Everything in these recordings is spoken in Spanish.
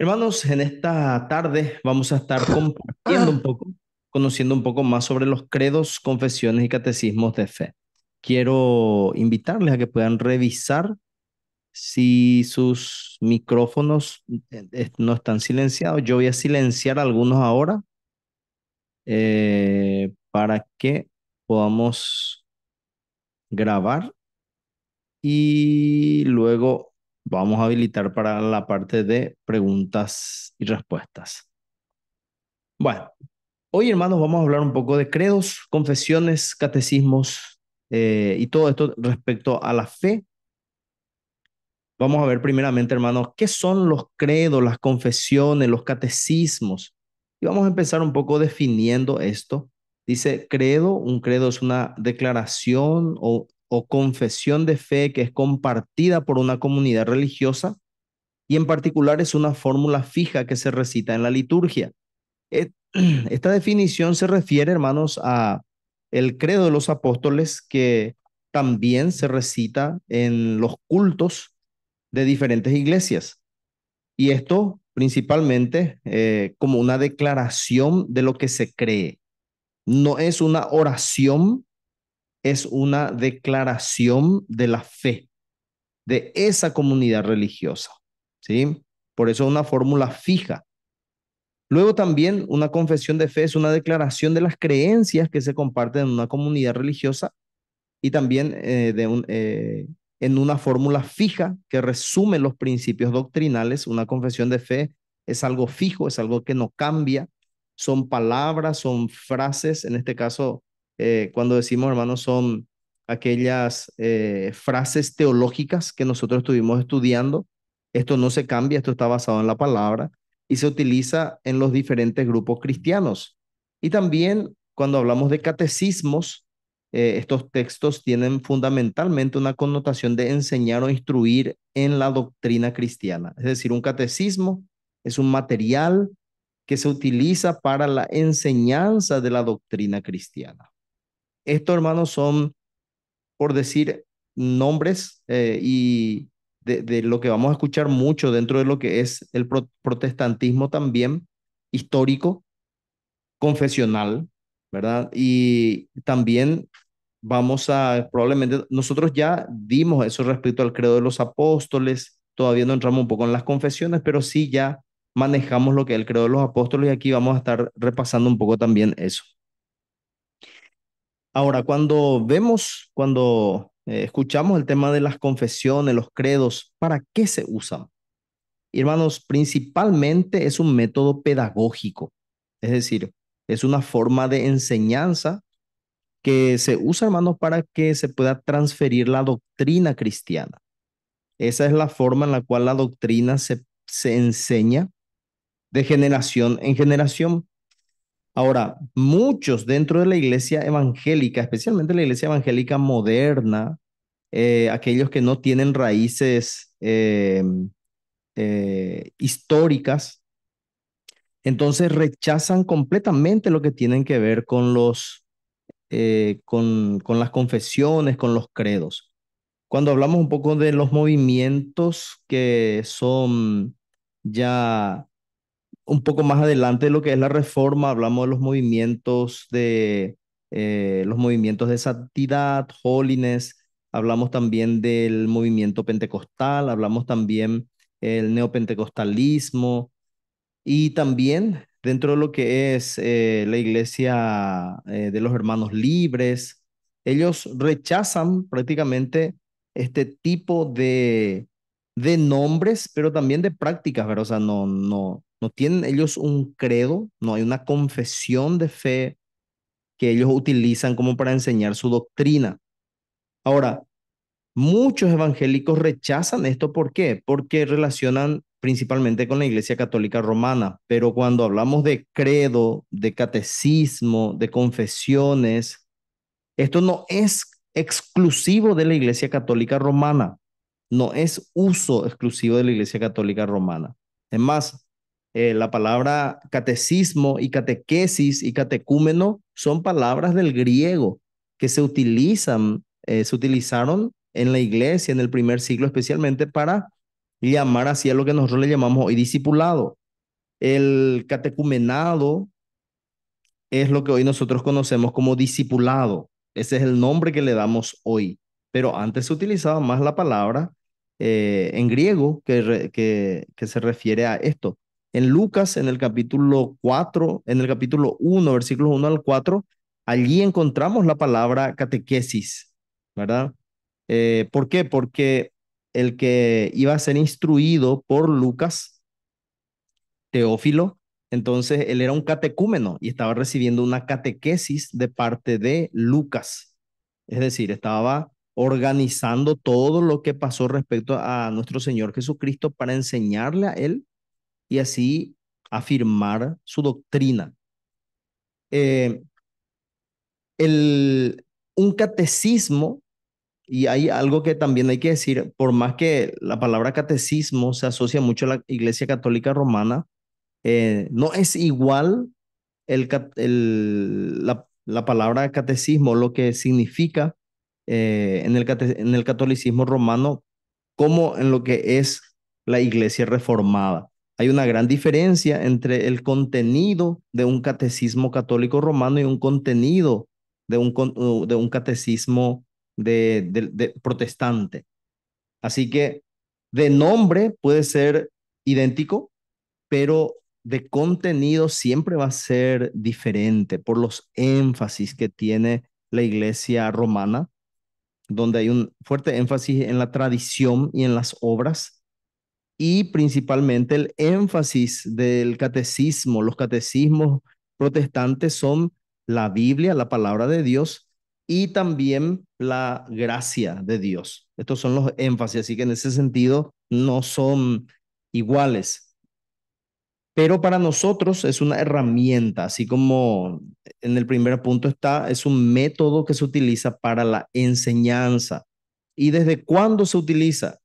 Hermanos, en esta tarde vamos a estar ah. compartiendo un ah. poco, conociendo un poco más sobre los credos, confesiones y catecismos de fe. Quiero invitarles a que puedan revisar si sus micrófonos eh, eh, no están silenciados. Yo voy a silenciar algunos ahora eh, para que podamos grabar y luego vamos a habilitar para la parte de preguntas y respuestas. Bueno, hoy hermanos vamos a hablar un poco de credos, confesiones, catecismos eh, y todo esto respecto a la fe. Vamos a ver primeramente hermanos qué son los credos, las confesiones, los catecismos. Y vamos a empezar un poco definiendo esto. Dice credo, un credo es una declaración o o confesión de fe que es compartida por una comunidad religiosa y en particular es una fórmula fija que se recita en la liturgia. Eh, esta definición se refiere, hermanos, a el credo de los apóstoles que también se recita en los cultos de diferentes iglesias. Y esto principalmente eh, como una declaración de lo que se cree. No es una oración es una declaración de la fe de esa comunidad religiosa, ¿sí? Por eso una fórmula fija. Luego también una confesión de fe es una declaración de las creencias que se comparten en una comunidad religiosa y también eh, de un, eh, en una fórmula fija que resume los principios doctrinales. Una confesión de fe es algo fijo, es algo que no cambia. Son palabras, son frases, en este caso eh, cuando decimos hermanos son aquellas eh, frases teológicas que nosotros estuvimos estudiando. Esto no se cambia, esto está basado en la palabra y se utiliza en los diferentes grupos cristianos. Y también cuando hablamos de catecismos, eh, estos textos tienen fundamentalmente una connotación de enseñar o instruir en la doctrina cristiana. Es decir, un catecismo es un material que se utiliza para la enseñanza de la doctrina cristiana. Estos hermanos son, por decir, nombres eh, y de, lo que vamos a escuchar mucho dentro de lo que es el protestantismo también histórico, confesional, ¿verdad? Y también vamos a, probablemente, nosotros ya dimos eso respecto al credo de los apóstoles, todavía no entramos un poco en las confesiones, pero sí ya manejamos lo que es el credo de los apóstoles y aquí vamos a estar repasando un poco también eso. Ahora, cuando vemos, cuando eh, escuchamos el tema de las confesiones, los credos, ¿para qué se usan? Hermanos, principalmente es un método pedagógico, es decir, es una forma de enseñanza que se usa, hermanos, para que se pueda transferir la doctrina cristiana. Esa es la forma en la cual la doctrina se, se enseña de generación en generación. Ahora, muchos dentro de la iglesia evangélica, especialmente la iglesia evangélica moderna, eh, aquellos que no tienen raíces eh, eh, históricas, entonces rechazan completamente lo que tienen que ver con, los, con, con las confesiones, con los credos. Cuando hablamos un poco de los movimientos que son ya un poco más adelante de lo que es la reforma, hablamos de los movimientos de eh, los movimientos de santidad, holiness, hablamos también del movimiento pentecostal, hablamos también el neopentecostalismo y también dentro de lo que es eh, la iglesia eh, de los hermanos libres, ellos rechazan prácticamente este tipo de, de nombres, pero también de prácticas, ¿verdad? O sea, no, no, no tienen ellos un credo, no hay una confesión de fe que ellos utilizan como para enseñar su doctrina. Ahora, muchos evangélicos rechazan esto. ¿Por qué? Porque relacionan principalmente con la Iglesia Católica Romana, pero cuando hablamos de credo, de catecismo, de confesiones, esto no es exclusivo de la Iglesia Católica Romana, no es uso exclusivo de la Iglesia Católica Romana. Es más, eh, la palabra catecismo y catequesis y catecúmeno son palabras del griego que se utilizan, eh, se utilizaron en la iglesia en el primer siglo especialmente para llamar así a lo que nosotros le llamamos hoy discipulado. El catecumenado es lo que hoy nosotros conocemos como discipulado. Ese es el nombre que le damos hoy. Pero antes se utilizaba más la palabra eh, en griego que se refiere a esto en Lucas, en el capítulo 4, en el capítulo 1, versículos 1 al 4, allí encontramos la palabra catequesis, ¿verdad? Eh, ¿Por qué? Porque el que iba a ser instruido por Lucas, Teófilo, entonces él era un catecúmeno y estaba recibiendo una catequesis de parte de Lucas. Es decir, estaba organizando todo lo que pasó respecto a nuestro Señor Jesucristo para enseñarle a él y así afirmar su doctrina. Eh, el, un catecismo, y hay algo que también hay que decir, por más que la palabra catecismo se asocia mucho a la Iglesia Católica Romana, eh, no es igual el, la, palabra catecismo, lo que significa eh, en, el, en el catolicismo romano, como en lo que es la Iglesia Reformada. Hay una gran diferencia entre el contenido de un catecismo católico romano y un contenido de un, de un catecismo de, protestante. Así que de nombre puede ser idéntico, pero de contenido siempre va a ser diferente por los énfasis que tiene la iglesia romana, donde hay un fuerte énfasis en la tradición y en las obras, y principalmente el énfasis del catecismo. Los catecismos protestantes son la Biblia, la palabra de Dios y también la gracia de Dios. Estos son los énfasis, así que en ese sentido no son iguales. Pero para nosotros es una herramienta, así como en el primer punto está, es un método que se utiliza para la enseñanza. ¿Y desde cuándo se utiliza?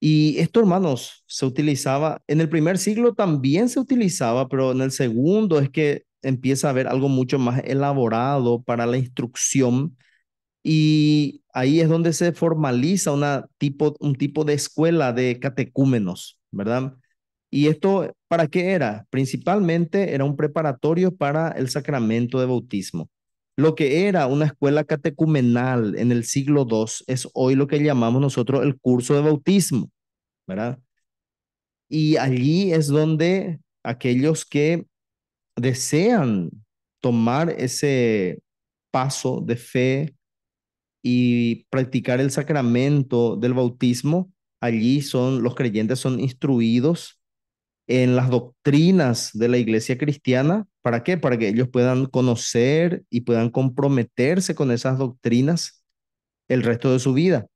Y esto, hermanos, se utilizaba, en el primer siglo también se utilizaba, pero en el segundo es que empieza a haber algo mucho más elaborado para la instrucción y ahí es donde se formaliza una tipo, un tipo de escuela de catecúmenos, ¿verdad? ¿Y esto para qué era? Principalmente era un preparatorio para el sacramento de bautismo. Lo que era una escuela catecumenal en el siglo II es hoy lo que llamamos nosotros el curso de bautismo, ¿verdad? Y allí es donde aquellos que desean tomar ese paso de fe y practicar el sacramento del bautismo, allí son los creyentes son instruidos en las doctrinas de la iglesia cristiana ¿Para qué? Para que ellos puedan conocer y puedan comprometerse con esas doctrinas el resto de su vida.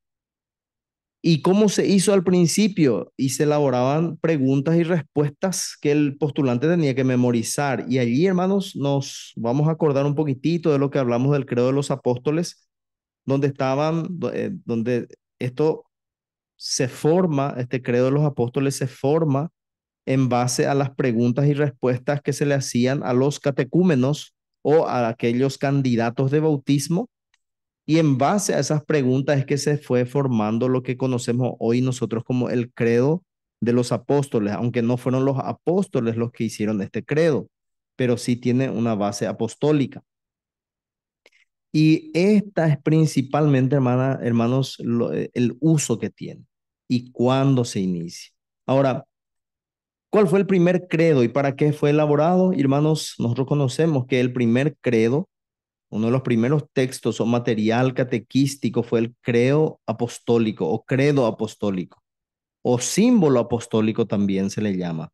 ¿Y cómo se hizo al principio? Y se elaboraban preguntas y respuestas que el postulante tenía que memorizar. Y allí, hermanos, nos vamos a acordar un poquitito de lo que hablamos del credo de los apóstoles, donde estaban, eh, donde esto se forma, este credo de los apóstoles se forma en base a las preguntas y respuestas que se le hacían a los catecúmenos o a aquellos candidatos de bautismo. Y en base a esas preguntas es que se fue formando lo que conocemos hoy nosotros como el credo de los apóstoles, aunque no fueron los apóstoles los que hicieron este credo, pero sí tiene una base apostólica. Y esta es principalmente, hermana, hermanos, el uso que tiene y cuándo se inicia. Ahora, ¿Cuál fue el primer credo y para qué fue elaborado? Hermanos, nosotros conocemos que el primer credo, uno de los primeros textos o material catequístico fue el credo apostólico o credo apostólico o símbolo apostólico también se le llama.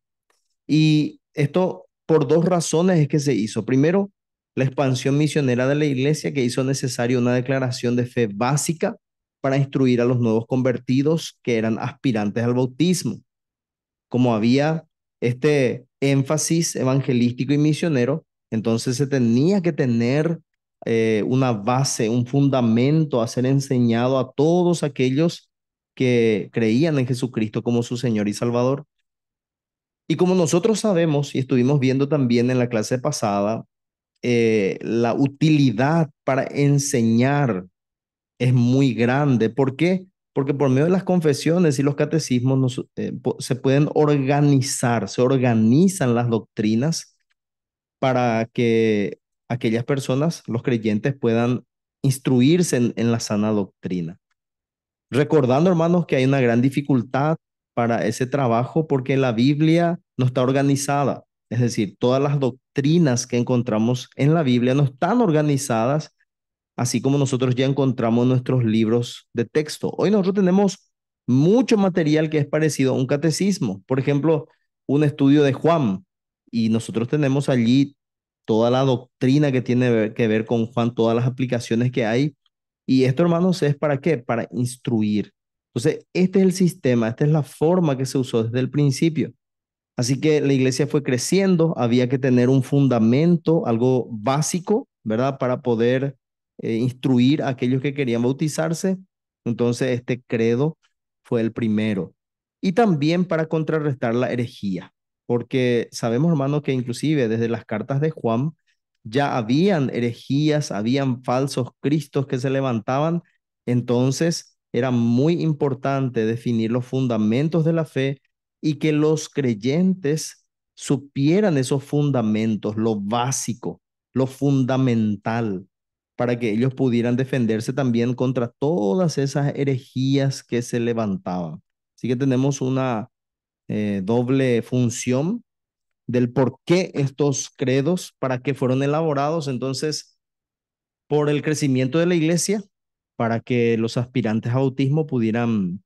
Y esto por dos razones es que se hizo. Primero, la expansión misionera de la iglesia que hizo necesario una declaración de fe básica para instruir a los nuevos convertidos que eran aspirantes al bautismo. Como había este énfasis evangelístico y misionero, entonces se tenía que tener eh, una base, un fundamento a ser enseñado a todos aquellos que creían en Jesucristo como su Señor y Salvador. Y como nosotros sabemos y estuvimos viendo también en la clase pasada, eh, la utilidad para enseñar es muy grande. ¿Por qué? porque por medio de las confesiones y los catecismos eh, se pueden organizar, se organizan las doctrinas para que aquellas personas, los creyentes, puedan instruirse en la sana doctrina. Recordando, hermanos, que hay una gran dificultad para ese trabajo porque la Biblia no está organizada. Es decir, todas las doctrinas que encontramos en la Biblia no están organizadas así como nosotros ya encontramos nuestros libros de texto. Hoy nosotros tenemos mucho material que es parecido a un catecismo, por ejemplo, un estudio de Juan, y nosotros tenemos allí toda la doctrina que tiene que ver con Juan, todas las aplicaciones que hay, y esto, hermanos, es para qué? Para instruir. Entonces, este es el sistema, esta es la forma que se usó desde el principio. Así que la iglesia fue creciendo, había que tener un fundamento, algo básico, ¿verdad? Para poder eh, instruir a aquellos que querían bautizarse. Entonces, este credo fue el primero. Y también para contrarrestar la herejía, porque sabemos, hermano, que inclusive desde las cartas de Juan ya habían herejías, habían falsos cristos que se levantaban. Entonces, era muy importante definir los fundamentos de la fe y que los creyentes supieran esos fundamentos, lo básico, lo fundamental, para que ellos pudieran defenderse también contra todas esas herejías que se levantaban. Así que tenemos una eh, doble función del por qué estos credos, para qué fueron elaborados, entonces, por el crecimiento de la iglesia, para que los aspirantes a bautismo pudieran,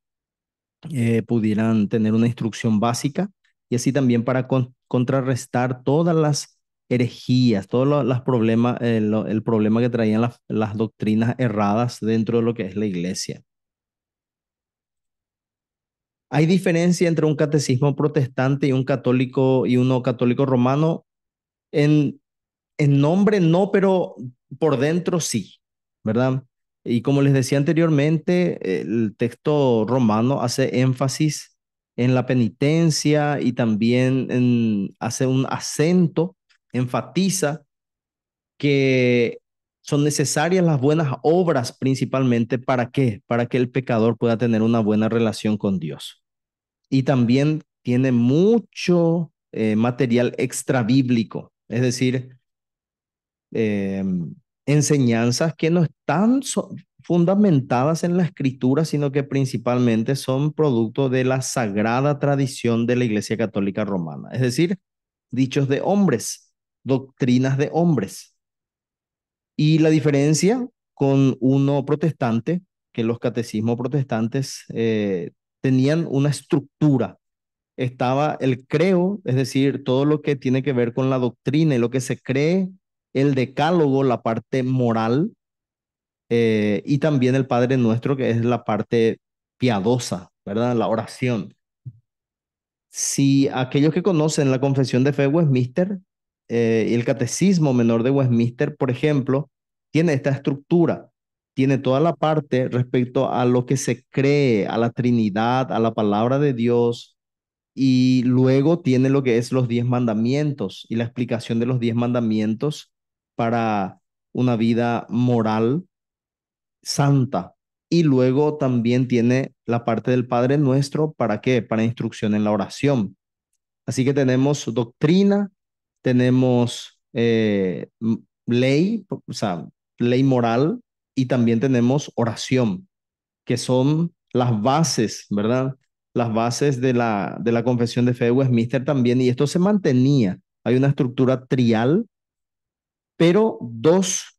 eh, pudieran tener una instrucción básica y así también para contrarrestar todas las herejías, todo problemas, eh, el, problema que traían las, las doctrinas erradas dentro de lo que es la iglesia. ¿Hay diferencia entre un catecismo protestante y un católico y uno católico romano? En, en nombre no, pero por dentro sí, ¿verdad? Y como les decía anteriormente, el texto romano hace énfasis en la penitencia y también en, hace un acento enfatiza que son necesarias las buenas obras principalmente para qué? Para que el pecador pueda tener una buena relación con Dios. Y también tiene mucho eh, material material bíblico, es decir, em, enseñanzas que no están fundamentadas en la escritura, sino que principalmente son producto de la sagrada tradición de la Iglesia Católica Romana, es decir, dichos de hombres doctrinas de hombres. Y la diferencia con uno protestante, que los catecismos protestantes eh, tenían una estructura. Estaba el creo, es decir, todo lo que tiene que ver con la doctrina y lo que se cree, el decálogo, la parte moral, eh, y también el Padre Nuestro, que es la parte piadosa, ¿verdad? La oración. Si aquellos que conocen la confesión de fe Westminster, eh, el Catecismo Menor de Westminster, por ejemplo, tiene esta estructura, tiene toda la parte respecto a lo que se cree, a la Trinidad, a la palabra de Dios, y luego tiene lo que es los diez mandamientos y la explicación de los diez mandamientos para una vida moral santa. Y luego también tiene la parte del Padre Nuestro, ¿para qué? Para instrucción en la oración. Así que tenemos doctrina, tenemos eh, ley, o sea, ley moral, y también tenemos oración, que son las bases, ¿verdad? Las bases de la, de la confesión de fe de Westminster también, y esto se mantenía. Hay una estructura trial, pero dos,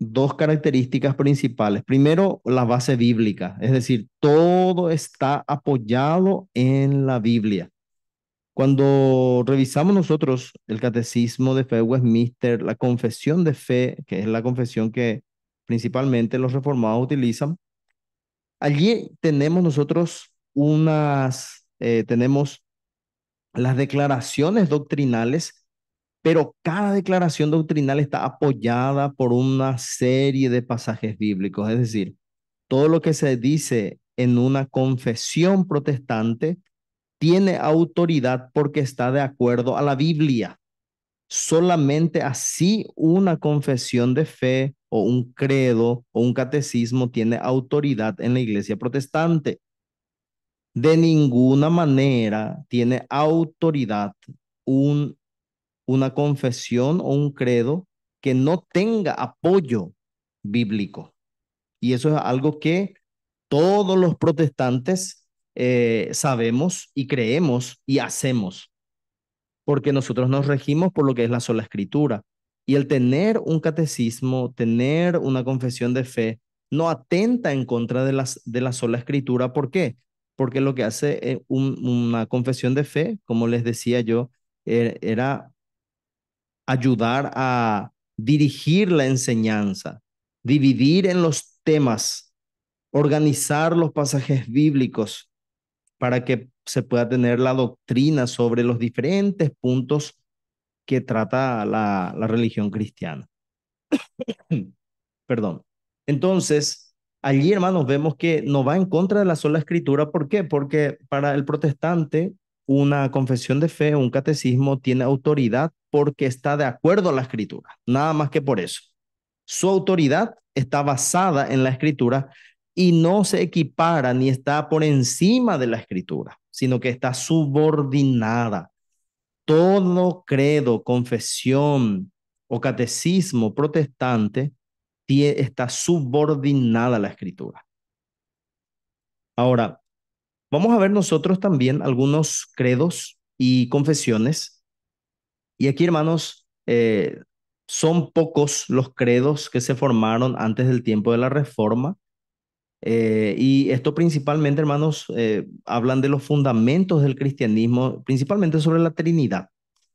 dos características principales. Primero, la base bíblica, es decir, todo está apoyado en la Biblia. Cuando revisamos nosotros el catecismo de fe Westminster, la confesión de fe, que es la confesión que principalmente los reformados utilizan, allí tenemos nosotros unas, eh, tenemos las declaraciones doctrinales, pero cada declaración doctrinal está apoyada por una serie de pasajes bíblicos, es decir, todo lo que se dice en una confesión protestante, tiene autoridad porque está de acuerdo a la Biblia. Solamente así una confesión de fe o un credo o un catecismo tiene autoridad en la iglesia protestante. De ninguna manera tiene autoridad un, una confesión o un credo que no tenga apoyo bíblico. Y eso es algo que todos los protestantes eh, sabemos y creemos y hacemos, porque nosotros nos regimos por lo que es la sola escritura. Y el tener un catecismo, tener una confesión de fe, no atenta en contra de, las, de la sola escritura. ¿Por qué? Porque lo que hace eh, una confesión de fe, como les decía yo, er, era ayudar a dirigir la enseñanza, dividir en los temas, organizar los pasajes bíblicos, para que se pueda tener la doctrina sobre los diferentes puntos que trata la, religión cristiana. Perdón. Entonces, allí, hermanos, vemos que no va en contra de la sola escritura. ¿Por qué? Porque para el protestante, una confesión de fe, un catecismo, tiene autoridad porque está de acuerdo a la escritura, nada más que por eso. Su autoridad está basada en la escritura, y no se equipara ni está por encima de la escritura, sino que está subordinada. Todo credo, confesión o catecismo protestante está subordinada a la escritura. Ahora, vamos a ver nosotros también algunos credos y confesiones. Y aquí, hermanos, eh, son pocos los credos que se formaron antes del tiempo de la Reforma eh, y esto principalmente, hermanos, eh, hablan de los fundamentos del cristianismo, principalmente sobre la Trinidad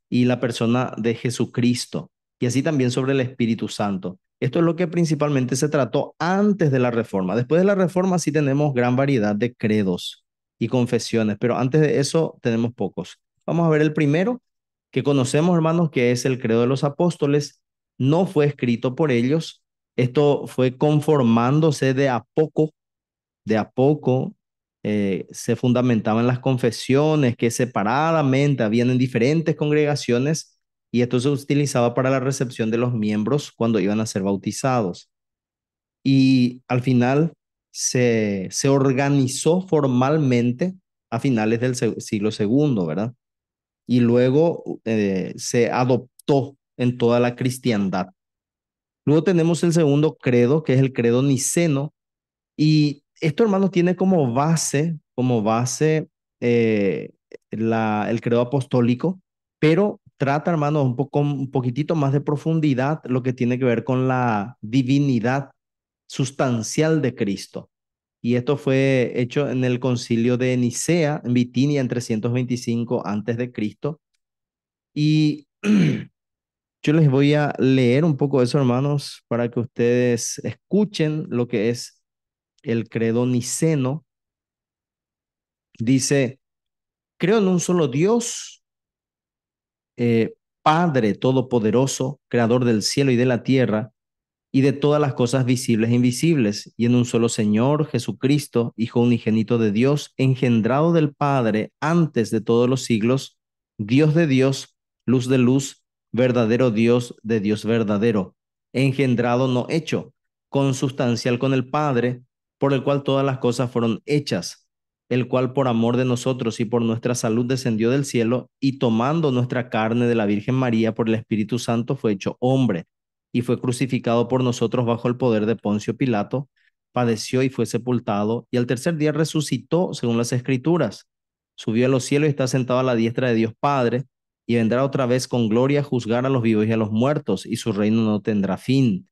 y la persona de Jesucristo, y así también sobre el Espíritu Santo. Esto es lo que principalmente se trató antes de la reforma. Después de la reforma sí tenemos gran variedad de credos y confesiones, pero antes de eso tenemos pocos. Vamos a ver el primero que conocemos, hermanos, que es el credo de los apóstoles. No fue escrito por ellos. Esto fue conformándose de a poco de a poco eh, se fundamentaban las confesiones que separadamente habían en diferentes congregaciones y esto se utilizaba para la recepción de los miembros cuando iban a ser bautizados. Y al final se, se organizó formalmente a finales del siglo II, ¿verdad? Y luego eh, se adoptó en toda la cristiandad. Luego tenemos el segundo credo, que es el credo niceno, y esto, hermano, tiene como base, como base eh, la, el credo apostólico, pero trata, hermano, un, poco, un poquitito más de profundidad lo que tiene que ver con la divinidad sustancial de Cristo. Y esto fue hecho en el concilio de Nicea, en Bitinia, en 325 a.C. Y yo les voy a leer un poco eso, hermanos, para que ustedes escuchen lo que es el credo niceno, dice, creo en un solo Dios, eh, Padre Todopoderoso, Creador del cielo y de la tierra, y de todas las cosas visibles e invisibles, y en un solo Señor, Jesucristo, Hijo unigénito de Dios, engendrado del Padre antes de todos los siglos, Dios de Dios, luz de luz, verdadero Dios de Dios verdadero, engendrado no hecho, consustancial con el Padre, por el cual todas las cosas fueron hechas, el cual por amor de nosotros y por nuestra salud descendió del cielo y tomando nuestra carne de la Virgen María por el Espíritu Santo fue hecho hombre y fue crucificado por nosotros bajo el poder de Poncio Pilato, padeció y fue sepultado y al tercer día resucitó según las escrituras, subió a los cielos y está sentado a la diestra de Dios Padre y vendrá otra vez con gloria a juzgar a los vivos y a los muertos y su reino no tendrá fin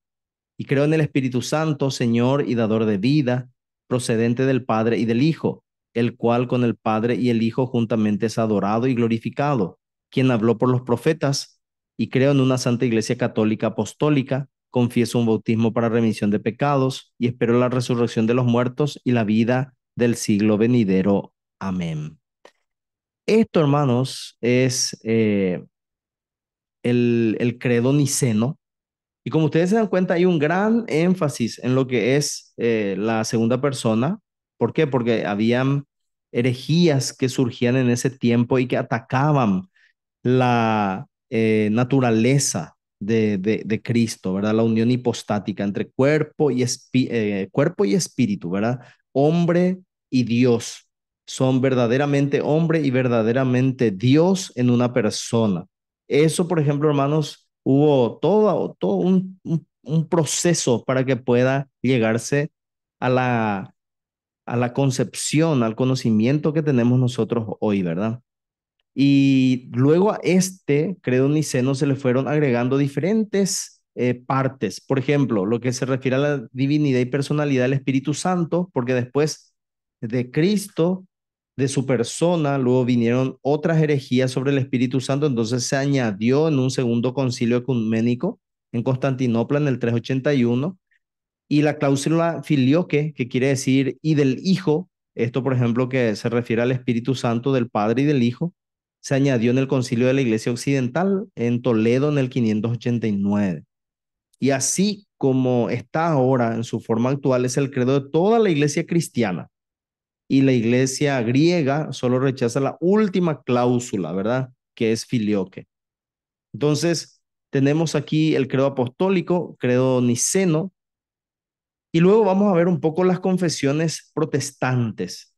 y creo en el Espíritu Santo, Señor y dador de vida, procedente del Padre y del Hijo, el cual con el Padre y el Hijo juntamente es adorado y glorificado, quien habló por los profetas, y creo en una Santa Iglesia Católica Apostólica, confieso un bautismo para remisión de pecados, y espero la resurrección de los muertos y la vida del siglo venidero. Amén. Esto, hermanos, es eh, el, el credo niceno, y como ustedes se dan cuenta, hay un gran énfasis en lo que es eh, la segunda persona. ¿Por qué? Porque habían herejías que surgían en ese tiempo y que atacaban la eh, naturaleza de, de, Cristo, ¿verdad? La unión hipostática entre cuerpo y, eh, cuerpo y espíritu, ¿verdad? Hombre y Dios. Son verdaderamente hombre y verdaderamente Dios en una persona. Eso, por ejemplo, hermanos, hubo todo, todo un, un, proceso para que pueda llegarse a la, a la concepción, al conocimiento que tenemos nosotros hoy, ¿verdad? Y luego a este credo niceno se le fueron agregando diferentes eh, partes. Por ejemplo, lo que se refiere a la divinidad y personalidad del Espíritu Santo, porque después de Cristo de su persona, luego vinieron otras herejías sobre el Espíritu Santo, entonces se añadió en un segundo concilio ecuménico en Constantinopla en el 381, y la cláusula filioque, que quiere decir y del Hijo, esto por ejemplo que se refiere al Espíritu Santo del Padre y del Hijo, se añadió en el concilio de la Iglesia Occidental en Toledo en el 589. Y así como está ahora en su forma actual, es el credo de toda la Iglesia cristiana y la iglesia griega solo rechaza la última cláusula, ¿verdad? Que es filioque. Entonces, tenemos aquí el credo apostólico, credo niceno, y luego vamos a ver un poco las confesiones protestantes.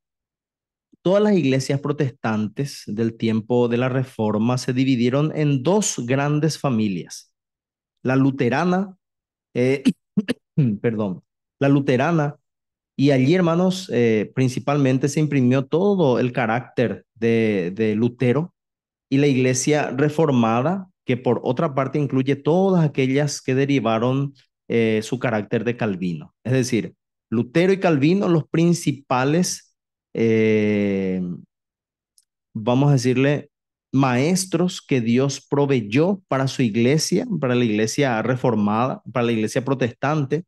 Todas las iglesias protestantes del tiempo de la Reforma se dividieron en dos grandes familias. La luterana, eh, perdón, la luterana y allí, hermanos, eh, principalmente se imprimió todo el carácter de, de Lutero y la iglesia reformada, que por otra parte incluye todas aquellas que derivaron eh, su carácter de Calvino. Es decir, Lutero y Calvino, los principales, eh, vamos a decirle, maestros que Dios proveyó para su iglesia, para la iglesia reformada, para la iglesia protestante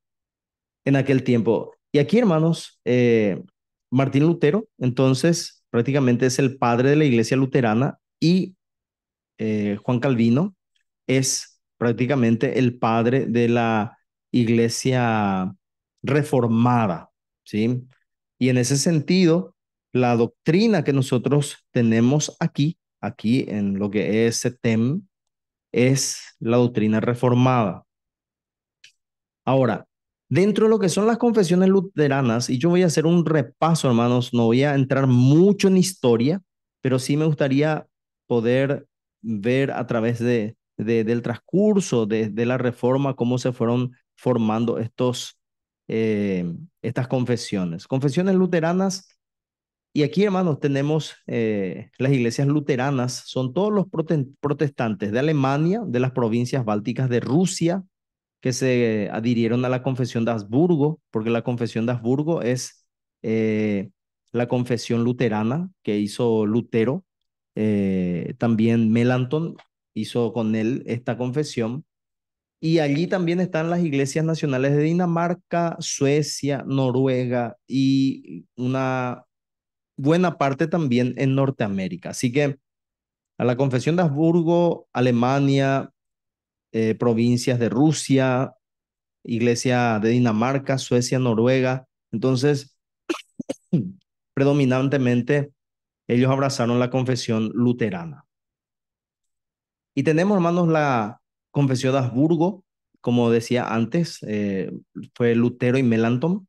en aquel tiempo. Y aquí, hermanos, eh, Martín Lutero, entonces, prácticamente es el padre de la iglesia luterana y eh, Juan Calvino es prácticamente el padre de la iglesia reformada, ¿sí? Y en ese sentido, la doctrina que nosotros tenemos aquí, aquí en lo que es SETEM, es la doctrina reformada. Ahora, dentro de lo que son las confesiones luteranas, y yo voy a hacer un repaso, hermanos, no voy a entrar mucho en historia, pero sí me gustaría poder ver a través de, del transcurso de, la reforma cómo se fueron formando estos, eh, estas confesiones. Confesiones luteranas, y aquí, hermanos, tenemos eh, las iglesias luteranas, son todos los protestantes de Alemania, de las provincias bálticas de Rusia, que se adhirieron a la confesión de Habsburgo, porque la confesión de Habsburgo es eh, la confesión luterana que hizo Lutero. Eh, también Melanton hizo con él esta confesión. Y allí también están las iglesias nacionales de Dinamarca, Suecia, Noruega y una buena parte también en Norteamérica. Así que a la confesión de Habsburgo, Alemania, eh, provincias de Rusia, iglesia de Dinamarca, Suecia, Noruega. Entonces, predominantemente, ellos abrazaron la confesión luterana. Y tenemos, hermanos, la confesión de Habsburgo, como decía antes, eh, fue Lutero y Melanton.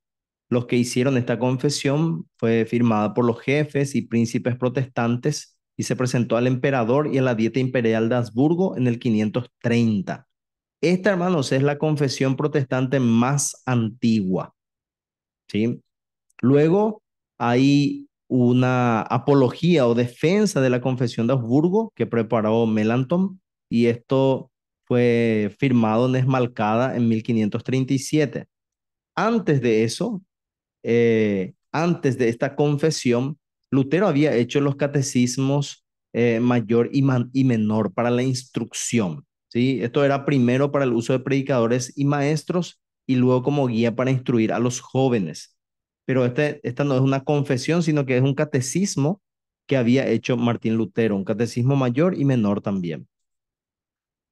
Los que hicieron esta confesión fue firmada por los jefes y príncipes protestantes se presentó al emperador y a la dieta imperial de Habsburgo en el 530. Esta, hermanos, es la confesión protestante más antigua. ¿sí? Luego hay una apología o defensa de la confesión de Habsburgo que preparó Melanton y esto fue firmado en Esmalcada en 1537. Antes de eso, eh, antes de esta confesión, Lutero había hecho los catecismos eh, mayor y, menor para la instrucción. ¿sí? Esto era primero para el uso de predicadores y maestros y luego como guía para instruir a los jóvenes. Pero este, esta no es una confesión, sino que es un catecismo que había hecho Martín Lutero, un catecismo mayor y menor también.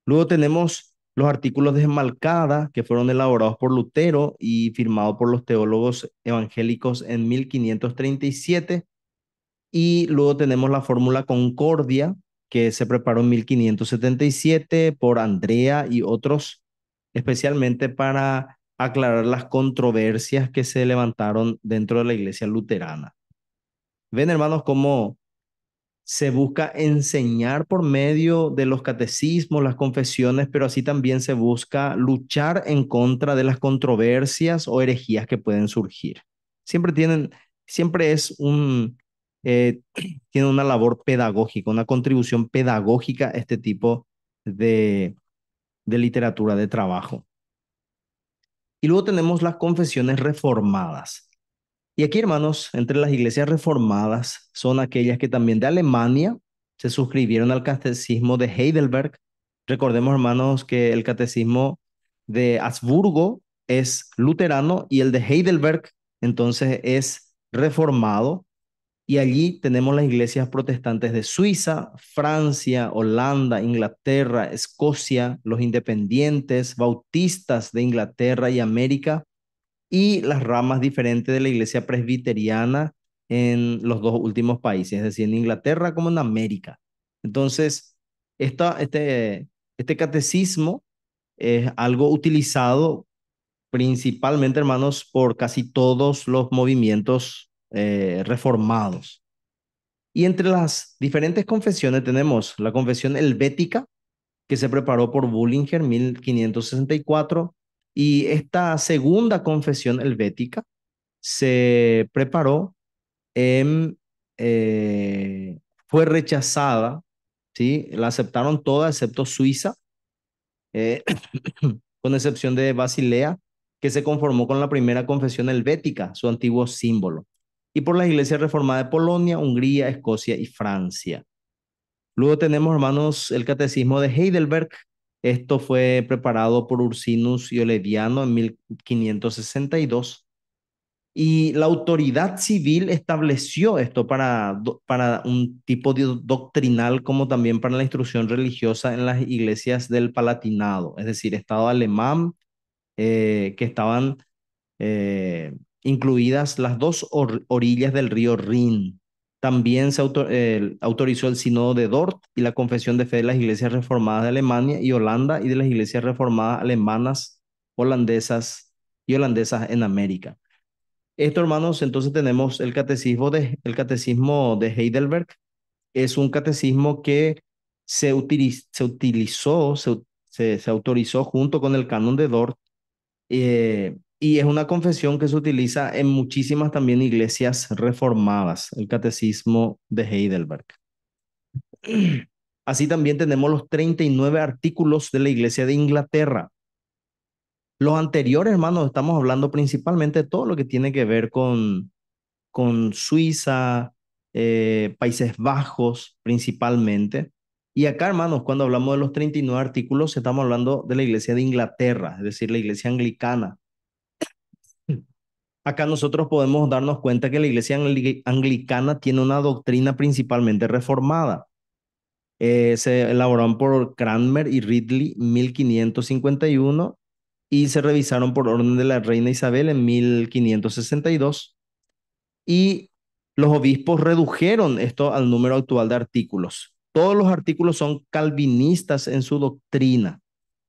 Luego tenemos los artículos de Esmalcada, que fueron elaborados por Lutero y firmados por los teólogos evangélicos en 1537 y luego tenemos la fórmula Concordia, que se preparó en 1577 por Andrea y otros, especialmente para aclarar las controversias que se levantaron dentro de la iglesia luterana. Ven, hermanos, cómo se busca enseñar por medio de los catecismos, las confesiones, pero así también se busca luchar en contra de las controversias o herejías que pueden surgir. Siempre tienen, siempre es un, eh, tiene una labor pedagógica, una contribución pedagógica a este tipo de, de literatura de trabajo. Y luego tenemos las confesiones reformadas. Y aquí, hermanos, entre las iglesias reformadas son aquellas que también de Alemania se suscribieron al catecismo de Heidelberg. Recordemos, hermanos, que el catecismo de Habsburgo es luterano y el de Heidelberg entonces es reformado. Y allí tenemos las iglesias protestantes de Suiza, Francia, Holanda, Inglaterra, Escocia, los independientes, bautistas de Inglaterra y América, y las ramas diferentes de la iglesia presbiteriana en los dos últimos países, es decir, en Inglaterra como en América. Entonces, esta, este, este catecismo es algo utilizado principalmente, hermanos, por casi todos los movimientos eh, reformados. Y entre las diferentes confesiones tenemos la confesión helvética, que se preparó por Bullinger 1564, y esta segunda confesión helvética se preparó eh, fue rechazada, ¿sí? la aceptaron toda excepto Suiza, eh, con excepción de Basilea, que se conformó con la primera confesión helvética, su antiguo símbolo y por las iglesias reformadas de Polonia, Hungría, Escocia y Francia. Luego tenemos, hermanos, el Catecismo de Heidelberg. Esto fue preparado por Ursinus y Oleviano en 1562. Y la autoridad civil estableció esto para, para un tipo doctrinal como también para la instrucción religiosa en las iglesias del Palatinado, es decir, Estado alemán, eh, que estaban eh, incluidas las dos orillas del río Rin. También se autorizó el sínodo de Dort y la confesión de fe de las iglesias reformadas de Alemania y Holanda y de las iglesias reformadas alemanas, holandesas y holandesas en América. Esto, hermanos, entonces tenemos el catecismo de, el catecismo de Heidelberg. Es un catecismo que se, se utilizó, se, autorizó junto con el canon de Dort. Eh, y es una confesión que se utiliza en muchísimas también iglesias reformadas, el catecismo de Heidelberg. Así también tenemos los 39 artículos de la Iglesia de Inglaterra. Los anteriores, hermanos, estamos hablando principalmente de todo lo que tiene que ver con, con Suiza, eh, Países Bajos principalmente. Y acá, hermanos, cuando hablamos de los 39 artículos, estamos hablando de la Iglesia de Inglaterra, es decir, la Iglesia anglicana, Acá nosotros podemos darnos cuenta que la iglesia anglicana tiene una doctrina principalmente reformada. Eh, se elaboraron por Cranmer y Ridley en 1551 y se revisaron por orden de la reina Isabel en 1562. Y los obispos redujeron esto al número actual de artículos. Todos los artículos son calvinistas en su doctrina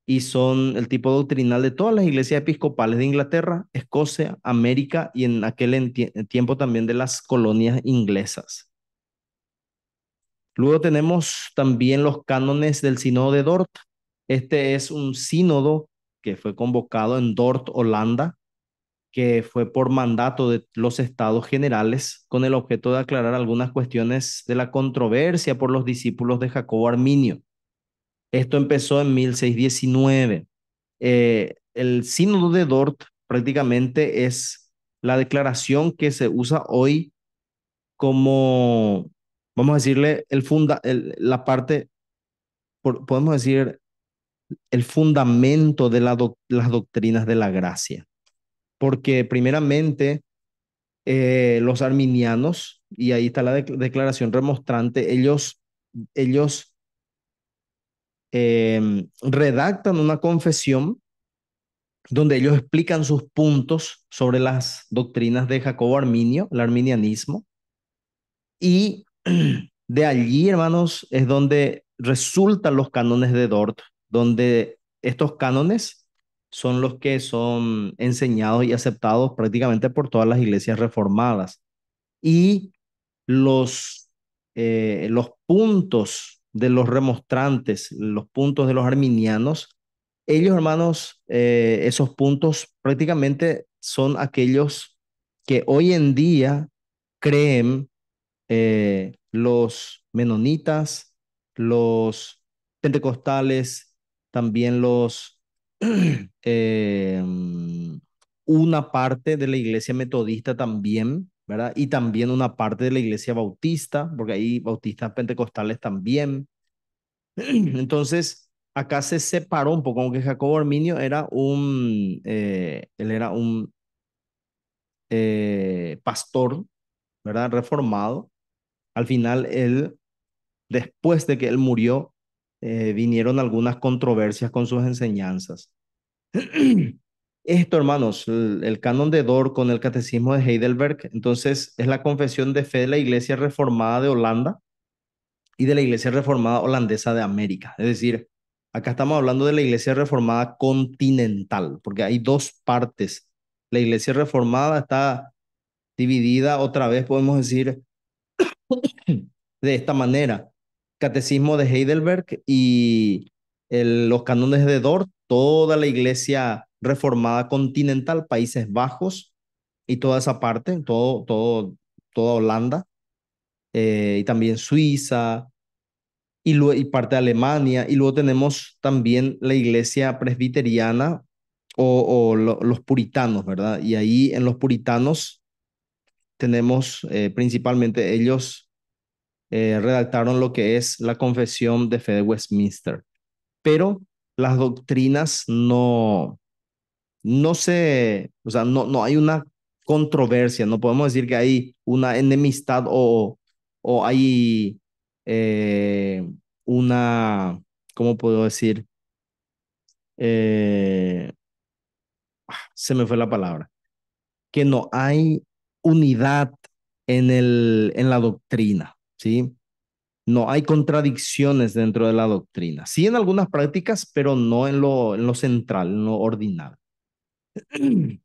y son el tipo doctrinal de todas las iglesias episcopales de Inglaterra, Escocia, América y en aquel tiempo también de las colonias inglesas. Luego tenemos también los cánones del sínodo de Dort. Este es un sínodo que fue convocado en Dort, Holanda, que fue por mandato de los estados generales con el objeto de aclarar algunas cuestiones de la controversia por los discípulos de Jacobo Arminio. Esto empezó en 1619. Eh, el sínodo de Dort prácticamente es la declaración que se usa hoy como, vamos a decirle, el funda, la parte, podemos decir, el fundamento de la las doctrinas de la gracia. Porque primeramente eh, los arminianos, y ahí está la declaración remostrante, ellos, ellos Em, redactan una confesión donde ellos explican sus puntos sobre las doctrinas de Jacobo Arminio, el arminianismo. Y de allí, hermanos, es donde resultan los cánones de Dort, donde estos cánones son los que son enseñados y aceptados prácticamente por todas las iglesias reformadas. Y los, eh, los puntos de los remostrantes, los puntos de los arminianos, ellos, hermanos, eh, esos puntos prácticamente son aquellos que hoy en día creen eh, los menonitas, los pentecostales, también los eh, una parte de la iglesia metodista también y también una parte de la iglesia bautista, porque hay bautistas pentecostales también. Entonces, acá se separó un poco, aunque Jacobo Arminio era un, eh, él era un eh, pastor, ¿verdad? Reformado. Al final, él, después de que él murió, eh, vinieron algunas controversias con sus enseñanzas. Esto, hermanos, el, canon de Dor con el catecismo de Heidelberg, entonces es la confesión de fe de la Iglesia Reformada de Holanda y de la Iglesia Reformada Holandesa de América. Es decir, acá estamos hablando de la Iglesia Reformada continental, porque hay dos partes. La Iglesia Reformada está dividida, otra vez podemos decir, de esta manera, catecismo de Heidelberg y los canones de Dor, toda la Iglesia reformada continental, Países Bajos y toda esa parte, todo, todo, toda Holanda, eh, y también Suiza, y, y parte de Alemania, y luego tenemos también la iglesia presbiteriana o, los puritanos, ¿verdad? Y ahí en los puritanos tenemos eh, principalmente ellos eh, redactaron lo que es la confesión de fe de Westminster, pero las doctrinas no, no se, o sea, no, no hay una controversia, no podemos decir que hay una enemistad o, o hay eh, una, ¿cómo puedo decir? Eh, ah, se me fue la palabra, que no hay unidad en, el, en la doctrina, ¿sí? No hay contradicciones dentro de la doctrina. Sí en algunas prácticas, pero no en lo, en lo central, en lo ordinario.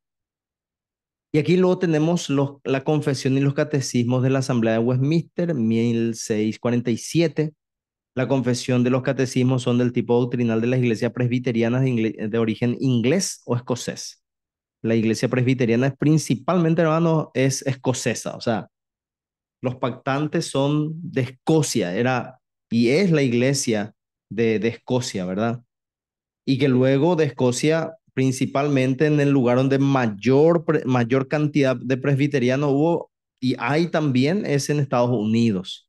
Y aquí luego tenemos los, la confesión y los catecismos de la Asamblea de Westminster, 1647. La confesión de los catecismos son del tipo doctrinal de las iglesias presbiterianas de, origen inglés o escocés. La iglesia presbiteriana es principalmente, hermano, es escocesa. O sea, los pactantes son de Escocia, era y es la iglesia de, de Escocia, ¿verdad? Y que luego de Escocia principalmente en el lugar donde mayor, mayor cantidad de presbiterianos hubo y hay también es en Estados Unidos.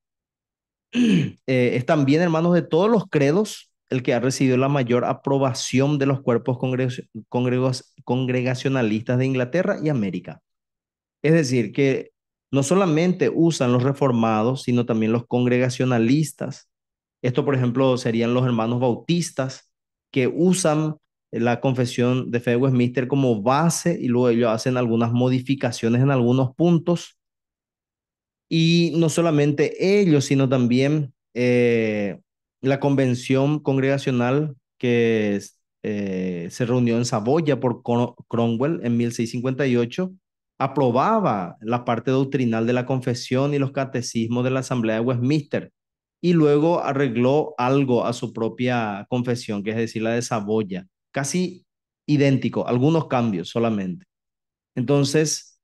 Eh, es también, hermanos, de todos los credos el que ha recibido la mayor aprobación de los cuerpos congregacionalistas de Inglaterra y América. Es decir, que no solamente usan los reformados, sino también los congregacionalistas. Esto, por ejemplo, serían los hermanos bautistas que usan la confesión de fe de Westminster como base y luego ellos hacen algunas modificaciones en algunos puntos. Y no solamente ellos, sino también eh, la convención congregacional que eh, se reunió en Saboya por Cromwell en 1658 aprobaba la parte doctrinal de la confesión y los catecismos de la Asamblea de Westminster y luego arregló algo a su propia confesión, que es decir, la de Saboya casi idéntico, algunos cambios solamente. Entonces,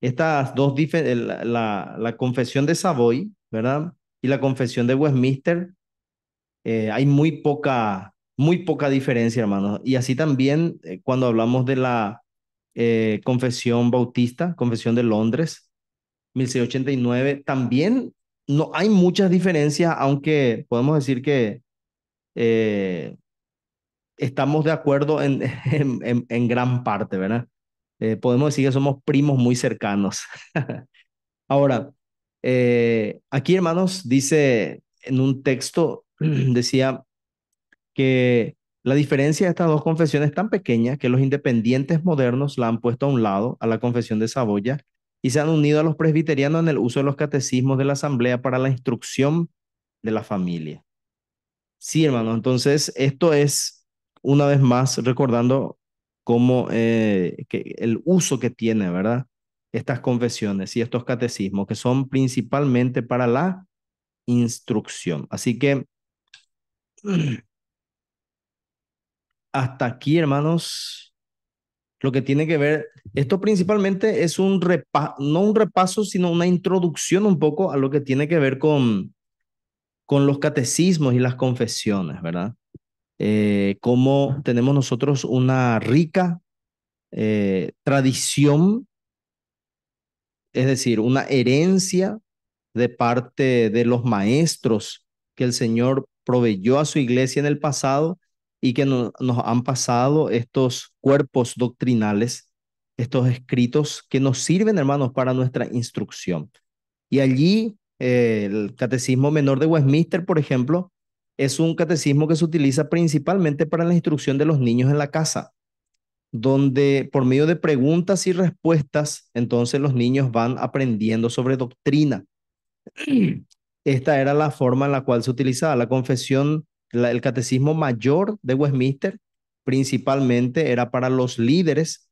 estas dos, la, la, confesión de Savoy, ¿verdad? Y la confesión de Westminster, eh, hay muy poca, muy poca diferencia, hermanos. Y así también eh, cuando hablamos de la eh, confesión bautista, confesión de Londres, 1689, también no hay muchas diferencias, aunque podemos decir que estamos de acuerdo en, en, gran parte, ¿verdad? Eh, podemos decir que somos primos muy cercanos. Ahora, eh, aquí, hermanos, dice en un texto, decía que la diferencia de estas dos confesiones es tan pequeña que los independientes modernos la han puesto a un lado, a la confesión de Saboya, y se han unido a los presbiterianos en el uso de los catecismos de la Asamblea para la instrucción de la familia. Sí, hermanos, entonces esto es una vez más recordando cómo eh, que el uso que tiene, ¿verdad? Estas confesiones y estos catecismos que son principalmente para la instrucción. Así que hasta aquí, hermanos, lo que tiene que ver, esto principalmente es un repaso, no un repaso, sino una introducción un poco a lo que tiene que ver con, con los catecismos y las confesiones, ¿verdad? Eh, cómo tenemos nosotros una rica eh, tradición, es decir, una herencia de parte de los maestros que el Señor proveyó a su iglesia en el pasado y que nos han pasado estos cuerpos doctrinales, estos escritos que nos sirven, hermanos, para nuestra instrucción. Y allí eh, el Catecismo Menor de Westminster, por ejemplo, es un catecismo que se utiliza principalmente para la instrucción de los niños en la casa, donde por medio de preguntas y respuestas, entonces los niños van aprendiendo sobre doctrina. Esta era la forma en la cual se utilizaba la confesión, el catecismo mayor de Westminster, principalmente era para los líderes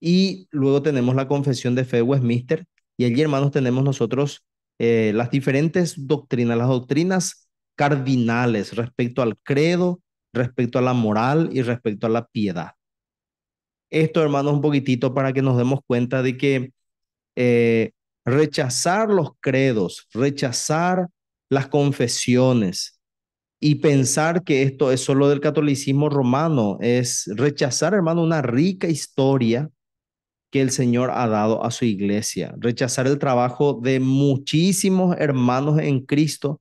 y luego tenemos la confesión de fe de Westminster y allí hermanos tenemos nosotros eh, las diferentes doctrinas, las doctrinas cardinales respecto al credo, respecto a la moral y respecto a la piedad. Esto, hermanos, un poquitito para que nos demos cuenta de que eh, rechazar los credos, rechazar las confesiones y pensar que esto es solo del catolicismo romano, es rechazar, hermano, una rica historia que el Señor ha dado a su iglesia, rechazar el trabajo de muchísimos hermanos en Cristo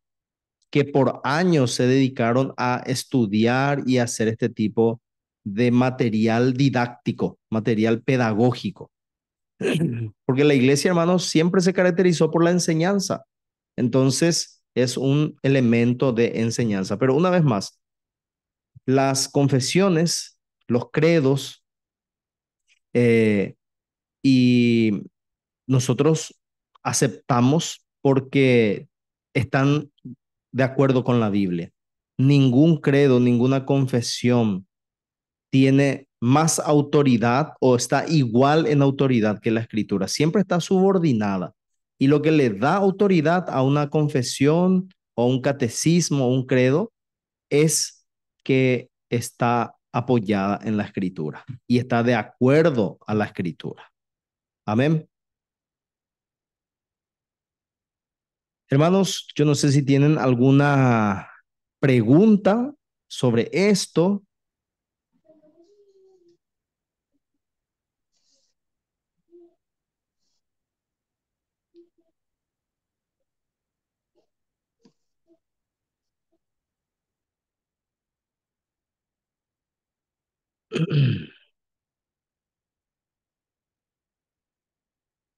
que por años se dedicaron a estudiar y hacer este tipo de material didáctico, material pedagógico. Porque la iglesia, hermanos, siempre se caracterizó por la enseñanza. Entonces, es un elemento de enseñanza. Pero una vez más, las confesiones, los credos, eh, y nosotros aceptamos porque están de acuerdo con la Biblia. Ningún credo, ninguna confesión tiene más autoridad o está igual en autoridad que la escritura. Siempre está subordinada. Y lo que le da autoridad a una confesión o un catecismo o un credo es que está apoyada en la escritura y está de acuerdo a la escritura. Amén. Hermanos, yo no sé si tienen alguna pregunta sobre esto.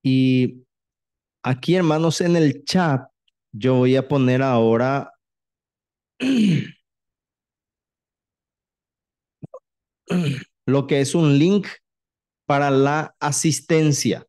Y aquí, hermanos, en el chat yo voy a poner ahora... lo que es un link para la asistencia.